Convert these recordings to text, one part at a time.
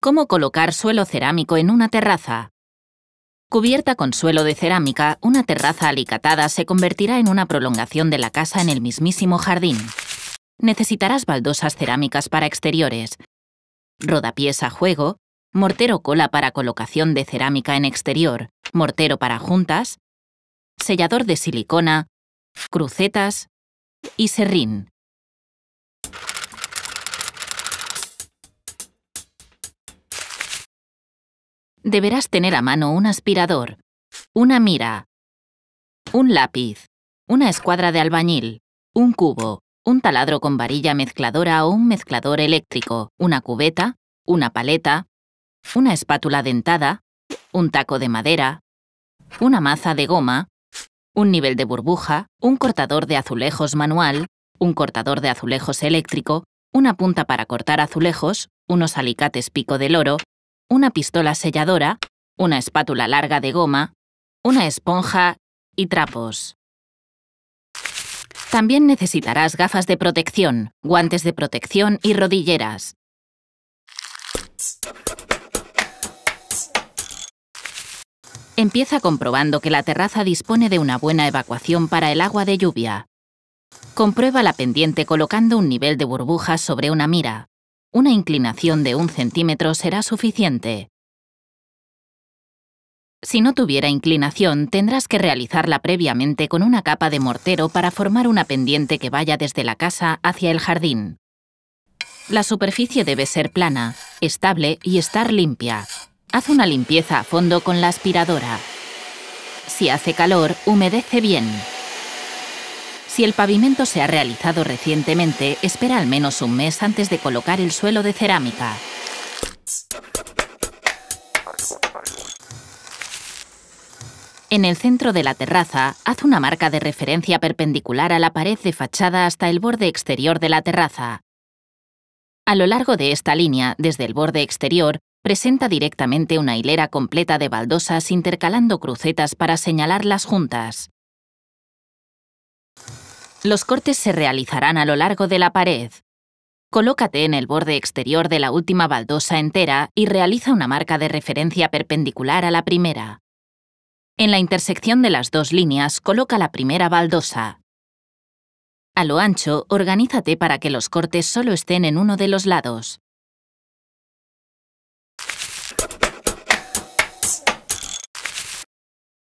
¿Cómo colocar suelo cerámico en una terraza? Cubierta con suelo de cerámica, una terraza alicatada se convertirá en una prolongación de la casa en el mismísimo jardín. Necesitarás baldosas cerámicas para exteriores, rodapiés a juego, mortero cola para colocación de cerámica en exterior, mortero para juntas, sellador de silicona, crucetas, y serrín. Deberás tener a mano un aspirador, una mira, un lápiz, una escuadra de albañil, un cubo, un taladro con varilla mezcladora o un mezclador eléctrico, una cubeta, una paleta, una espátula dentada, un taco de madera, una maza de goma, un nivel de burbuja, un cortador de azulejos manual, un cortador de azulejos eléctrico, una punta para cortar azulejos, unos alicates pico del oro, una pistola selladora, una espátula larga de goma, una esponja y trapos. También necesitarás gafas de protección, guantes de protección y rodilleras. Empieza comprobando que la terraza dispone de una buena evacuación para el agua de lluvia. Comprueba la pendiente colocando un nivel de burbujas sobre una mira. Una inclinación de un centímetro será suficiente. Si no tuviera inclinación, tendrás que realizarla previamente con una capa de mortero para formar una pendiente que vaya desde la casa hacia el jardín. La superficie debe ser plana, estable y estar limpia. Haz una limpieza a fondo con la aspiradora. Si hace calor, humedece bien. Si el pavimento se ha realizado recientemente, espera al menos un mes antes de colocar el suelo de cerámica. En el centro de la terraza, haz una marca de referencia perpendicular a la pared de fachada hasta el borde exterior de la terraza. A lo largo de esta línea, desde el borde exterior, presenta directamente una hilera completa de baldosas intercalando crucetas para señalar las juntas. Los cortes se realizarán a lo largo de la pared. Colócate en el borde exterior de la última baldosa entera y realiza una marca de referencia perpendicular a la primera. En la intersección de las dos líneas coloca la primera baldosa. A lo ancho, organízate para que los cortes solo estén en uno de los lados.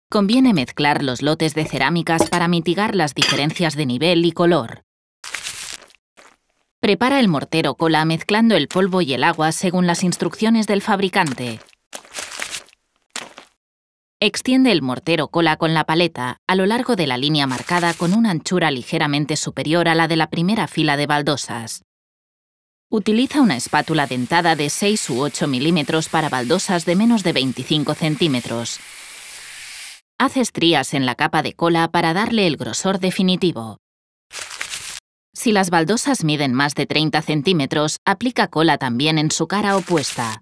Conviene mezclar los lotes de cerámicas para mitigar las diferencias de nivel y color. Prepara el mortero cola mezclando el polvo y el agua según las instrucciones del fabricante. Extiende el mortero cola con la paleta a lo largo de la línea marcada con una anchura ligeramente superior a la de la primera fila de baldosas. Utiliza una espátula dentada de 6 u 8 milímetros para baldosas de menos de 25 centímetros. Haz estrías en la capa de cola para darle el grosor definitivo. Si las baldosas miden más de 30 centímetros, aplica cola también en su cara opuesta.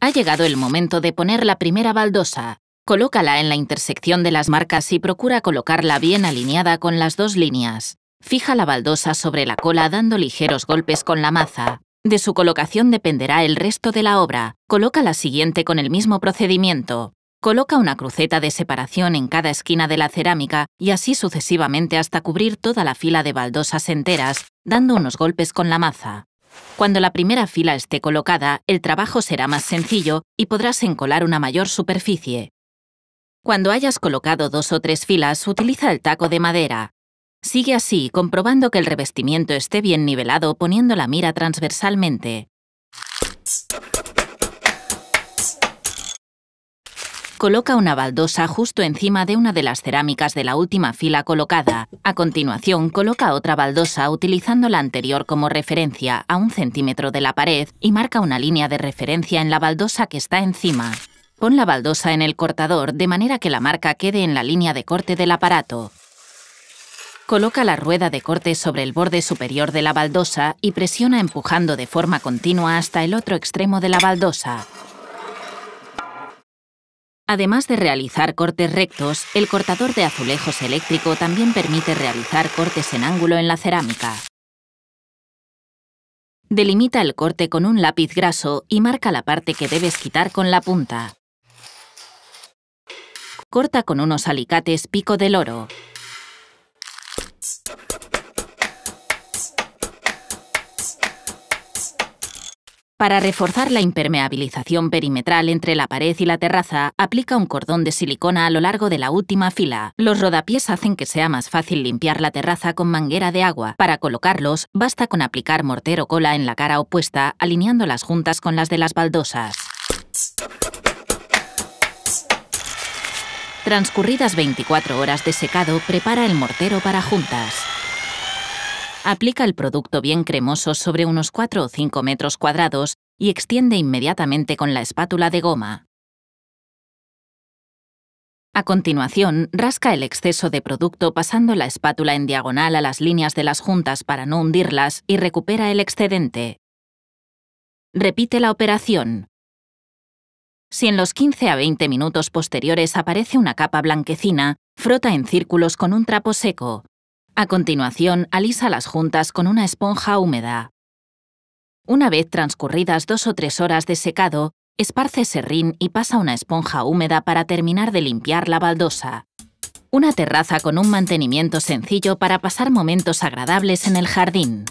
Ha llegado el momento de poner la primera baldosa. Colócala en la intersección de las marcas y procura colocarla bien alineada con las dos líneas. Fija la baldosa sobre la cola dando ligeros golpes con la maza. De su colocación dependerá el resto de la obra. Coloca la siguiente con el mismo procedimiento. Coloca una cruceta de separación en cada esquina de la cerámica y así sucesivamente hasta cubrir toda la fila de baldosas enteras, dando unos golpes con la maza. Cuando la primera fila esté colocada, el trabajo será más sencillo y podrás encolar una mayor superficie. Cuando hayas colocado dos o tres filas, utiliza el taco de madera. Sigue así, comprobando que el revestimiento esté bien nivelado poniendo la mira transversalmente. Coloca una baldosa justo encima de una de las cerámicas de la última fila colocada. A continuación, coloca otra baldosa utilizando la anterior como referencia a un centímetro de la pared y marca una línea de referencia en la baldosa que está encima. Pon la baldosa en el cortador de manera que la marca quede en la línea de corte del aparato. Coloca la rueda de corte sobre el borde superior de la baldosa y presiona empujando de forma continua hasta el otro extremo de la baldosa. Además de realizar cortes rectos, el cortador de azulejos eléctrico también permite realizar cortes en ángulo en la cerámica. Delimita el corte con un lápiz graso y marca la parte que debes quitar con la punta. Corta con unos alicates pico del oro. Para reforzar la impermeabilización perimetral entre la pared y la terraza, aplica un cordón de silicona a lo largo de la última fila. Los rodapiés hacen que sea más fácil limpiar la terraza con manguera de agua. Para colocarlos, basta con aplicar mortero cola en la cara opuesta, alineando las juntas con las de las baldosas. Transcurridas 24 horas de secado, prepara el mortero para juntas. Aplica el producto bien cremoso sobre unos 4 o 5 metros cuadrados y extiende inmediatamente con la espátula de goma. A continuación, rasca el exceso de producto pasando la espátula en diagonal a las líneas de las juntas para no hundirlas y recupera el excedente. Repite la operación. Si en los 15 a 20 minutos posteriores aparece una capa blanquecina, frota en círculos con un trapo seco. A continuación, alisa las juntas con una esponja húmeda. Una vez transcurridas dos o tres horas de secado, esparce serrín y pasa una esponja húmeda para terminar de limpiar la baldosa. Una terraza con un mantenimiento sencillo para pasar momentos agradables en el jardín.